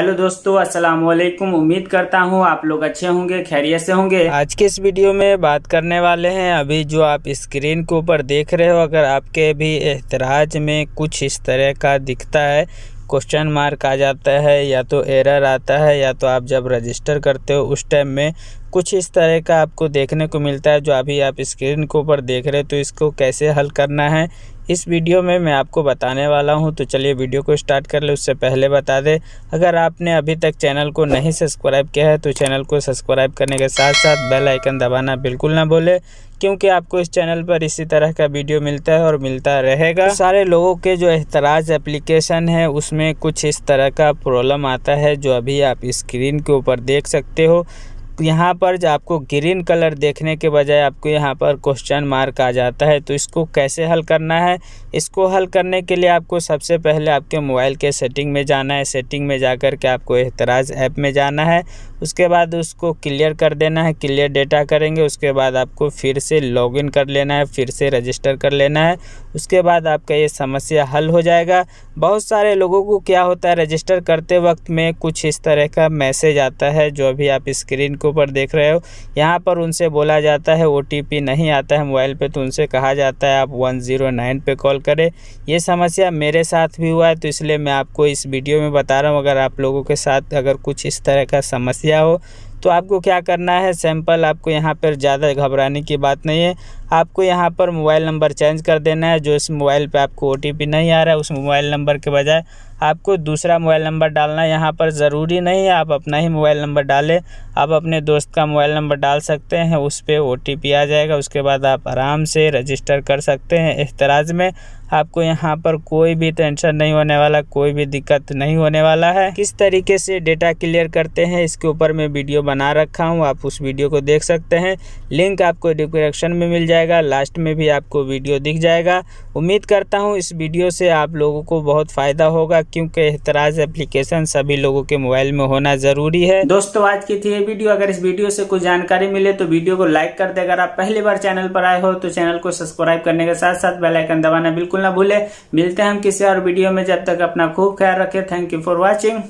hello दोस्तों अस्सलाम वालेकुम उम्मीद करता हूँ आप लोग अच्छे होंगे खैरियत से होंगे आज के इस वीडियो में बात करने वाले हैं अभी जो आप स्क्रीन के ऊपर देख रहे हो अगर आपके भी एतराज में कुछ इस तरह का दिखता है क्वेश्चन मार्क आ जाता है या तो एरर आता है या तो आप जब रजिस्टर करते हो उस टाइम में कुछ इस तरह का आपको देखने को मिलता है जो अभी आप स्क्रीन के ऊपर देख रहे हो तो इसको कैसे हल करना है इस वीडियो में मैं आपको बताने वाला हूं तो चलिए वीडियो को स्टार्ट कर ले उससे पहले बता दें अगर आपने अभी तक चैनल को नहीं सब्सक्राइब किया है तो चैनल को सब्सक्राइब करने के साथ साथ बेल आइकन दबाना बिल्कुल ना भूले क्योंकि आपको इस चैनल पर इसी तरह का वीडियो मिलता है और मिलता रहेगा तो सारे लोगों के जो एहतराज एप्लीकेशन है उसमें कुछ इस तरह का प्रॉब्लम आता है जो अभी आप स्क्रीन के ऊपर देख सकते हो यहाँ पर जो आपको ग्रीन कलर देखने के बजाय आपको यहाँ पर क्वेश्चन मार्क आ जाता है तो इसको कैसे हल करना है इसको हल करने के लिए आपको सबसे पहले आपके मोबाइल के सेटिंग में जाना है सेटिंग में जा कर के आपको एहतराज ऐप में जाना है उसके बाद उसको क्लियर कर देना है क्लियर डेटा करेंगे उसके बाद आपको फिर से लॉगिन कर लेना है फिर से रजिस्टर कर लेना है उसके बाद आपका ये समस्या हल हो जाएगा बहुत सारे लोगों को क्या होता है रजिस्टर करते वक्त में कुछ इस तरह का मैसेज आता है जो अभी आप स्क्रीन को ऊपर देख रहे हो यहाँ पर उनसे बोला जाता है ओ नहीं आता है मोबाइल पर तो उनसे कहा जाता है आप वन ज़ीरो नाइन पर कॉल करें ये समस्या मेरे साथ भी हुआ है तो इसलिए मैं आपको इस वीडियो में बता रहा हूँ अगर आप लोगों के साथ अगर कुछ इस तरह का समस्या हो तो आपको क्या करना है सैंपल आपको यहाँ पर ज़्यादा घबराने की बात नहीं है आपको यहाँ पर मोबाइल नंबर चेंज कर देना है जो इस मोबाइल पे आपको ओ नहीं आ रहा है उस मोबाइल नंबर के बजाय आपको दूसरा मोबाइल नंबर डालना यहाँ पर ज़रूरी नहीं है आप अपना ही मोबाइल नंबर डालें आप अपने दोस्त का मोबाइल नंबर डाल सकते हैं उस पर ओ आ जाएगा उसके बाद आप आराम से रजिस्टर कर सकते हैं एहतराज़ में आपको यहाँ पर कोई भी टेंशन नहीं होने वाला कोई भी दिक्कत नहीं होने वाला है किस तरीके से डेटा क्लियर करते हैं इसके ऊपर मैं वीडियो बना रखा हूँ आप उस वीडियो को देख सकते हैं लिंक आपको डिस्क्रिप्शन में मिल जाएगा जाएगा लास्ट में भी आपको वीडियो दिख जाएगा उम्मीद करता हूँ इस वीडियो से आप लोगों को बहुत फ़ायदा होगा क्योंकि एहतराज एप्लीकेशन सभी लोगों के मोबाइल में होना ज़रूरी है दोस्तों आज की थी ये वीडियो अगर इस वीडियो से कुछ जानकारी मिले तो वीडियो को लाइक कर दे अगर आप पहली बार चैनल पर आए हो तो चैनल को सब्सक्राइब करने के साथ साथ बेलाइकन दबाना बिल्कुल ना भूले मिलते हैं हम किसी और वीडियो में जब तक अपना खूब ख्याल रखें थैंक यू फॉर वॉचिंग